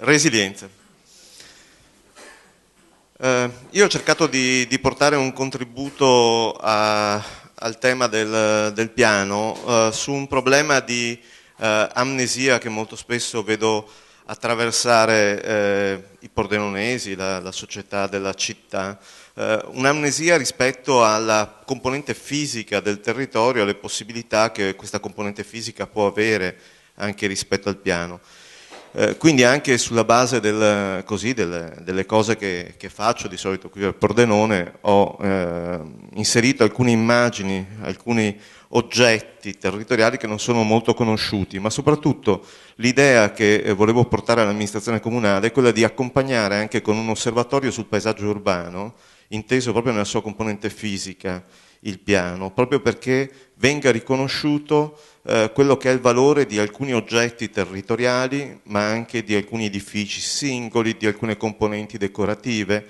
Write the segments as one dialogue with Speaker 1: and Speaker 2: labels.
Speaker 1: resilienza. Eh, io ho cercato di, di portare un contributo a, al tema del, del piano eh, su un problema di eh, amnesia che molto spesso vedo attraversare eh, i pordenonesi, la, la, società della città, eh, un'amnesia rispetto alla componente fisica del territorio, alle possibilità che questa componente fisica può avere anche rispetto al piano. Eh, quindi anche sulla base del, così, del, delle cose che, che, faccio di solito qui al Pordenone ho eh, inserito alcune immagini, alcuni oggetti territoriali che non sono molto conosciuti, ma soprattutto l'idea che eh, volevo portare all'amministrazione comunale è quella di accompagnare anche con un osservatorio sul paesaggio urbano inteso proprio nella sua componente fisica il piano, proprio perché venga riconosciuto eh, quello che è il valore di alcuni oggetti territoriali, ma anche di alcuni edifici singoli, di alcune componenti decorative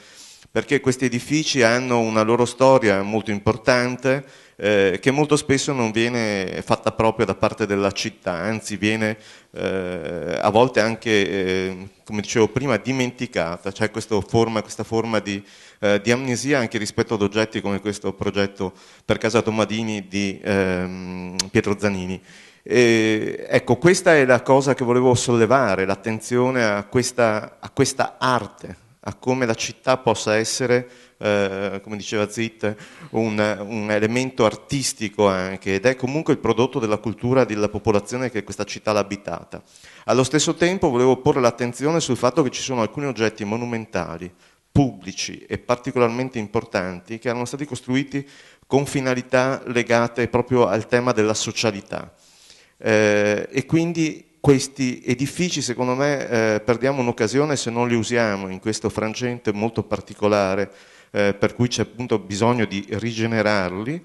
Speaker 1: perché questi edifici hanno una loro storia molto importante eh, che molto spesso non viene fatta proprio da parte della città, anzi viene eh, a volte anche, eh, come dicevo prima, dimenticata, c'è cioè questa forma, questa forma di, eh, di, amnesia anche rispetto ad oggetti come questo progetto per Casa Tomadini di ehm, Pietro Zanini. E, ecco, questa è la cosa che volevo sollevare, l'attenzione a a questa arte a come la città possa essere, eh, come diceva Zitt, un, un, elemento artistico anche ed è comunque il prodotto della cultura della popolazione che questa città l'ha abitata. Allo stesso tempo volevo porre l'attenzione sul fatto che ci sono alcuni oggetti monumentali, pubblici e particolarmente importanti che erano stati costruiti con finalità legate proprio al tema della socialità. Eh, e quindi questi edifici, secondo me, eh, perdiamo un'occasione se non li usiamo in questo frangente molto particolare, eh, per cui c'è appunto bisogno di rigenerarli,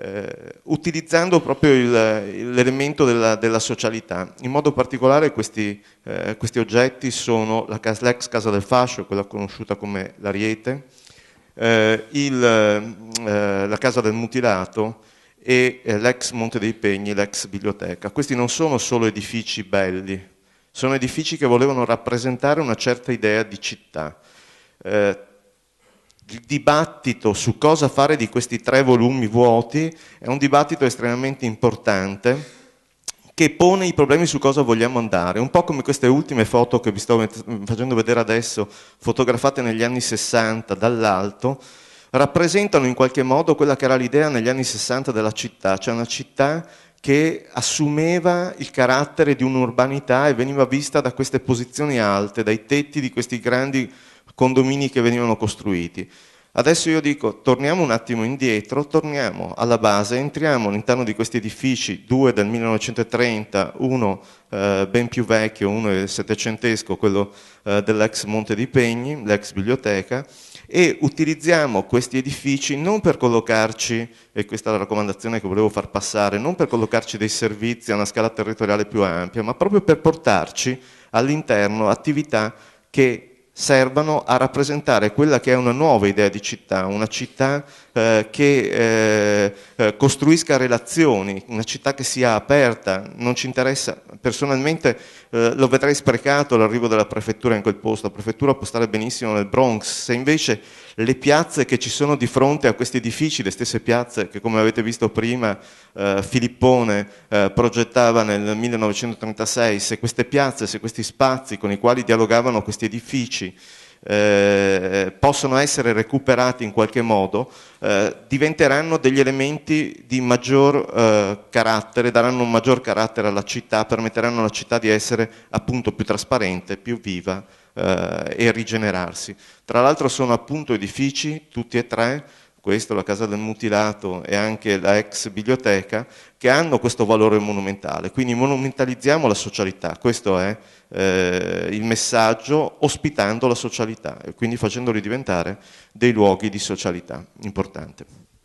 Speaker 1: eh, utilizzando proprio l'elemento della, della, socialità. In modo particolare questi, eh, questi oggetti sono cas l'ex Casa del Fascio, quella conosciuta come l'Ariete, eh, eh, la Casa del Mutilato, e eh, l'ex Monte dei Pegni, l'ex biblioteca. Questi non sono solo edifici belli, sono edifici che volevano rappresentare una certa idea di città. Eh, il dibattito su cosa fare di questi tre volumi vuoti è un dibattito estremamente importante che pone i problemi su cosa vogliamo andare, un po' come queste ultime foto che vi sto facendo vedere adesso, fotografate negli anni 60 dall'alto, rappresentano in qualche modo quella che era l'idea negli anni 60 della città, cioè una città che assumeva il carattere di un'urbanità e veniva vista da queste posizioni alte, dai tetti di questi grandi condomini che venivano costruiti. Adesso io dico, torniamo un attimo indietro, torniamo alla base, entriamo all'interno di questi edifici, due del 1930, uno eh, ben più vecchio, uno del settecentesco, quello eh, dell'ex Monte di Pegni, l'ex biblioteca, e utilizziamo questi edifici non per collocarci, e questa è la raccomandazione che volevo far passare, non per collocarci dei servizi a una scala territoriale più ampia, ma proprio per portarci all'interno attività che servano a rappresentare quella che è una nuova idea di città, una città eh, che eh, eh, costruisca relazioni, una città che sia aperta, non ci interessa, personalmente eh, lo vedrei sprecato l'arrivo della prefettura in quel posto, la prefettura può stare benissimo nel Bronx, se invece le piazze che ci sono di fronte a questi edifici, le stesse piazze che come avete visto prima eh, Filippone eh, progettava nel 1936, se queste piazze, se questi spazi con i quali dialogavano questi edifici eh, possono essere recuperati in qualche modo, eh, diventeranno degli elementi di maggior eh, carattere, daranno un maggior carattere alla città, permetteranno alla città di essere appunto più trasparente, più viva eh, e rigenerarsi. Tra l'altro sono appunto edifici, tutti e tre, questo, la Casa del Mutilato e anche la ex biblioteca, che hanno questo valore monumentale. Quindi monumentalizziamo la socialità, questo è eh, il messaggio, ospitando la socialità e quindi facendoli diventare dei luoghi di socialità importante.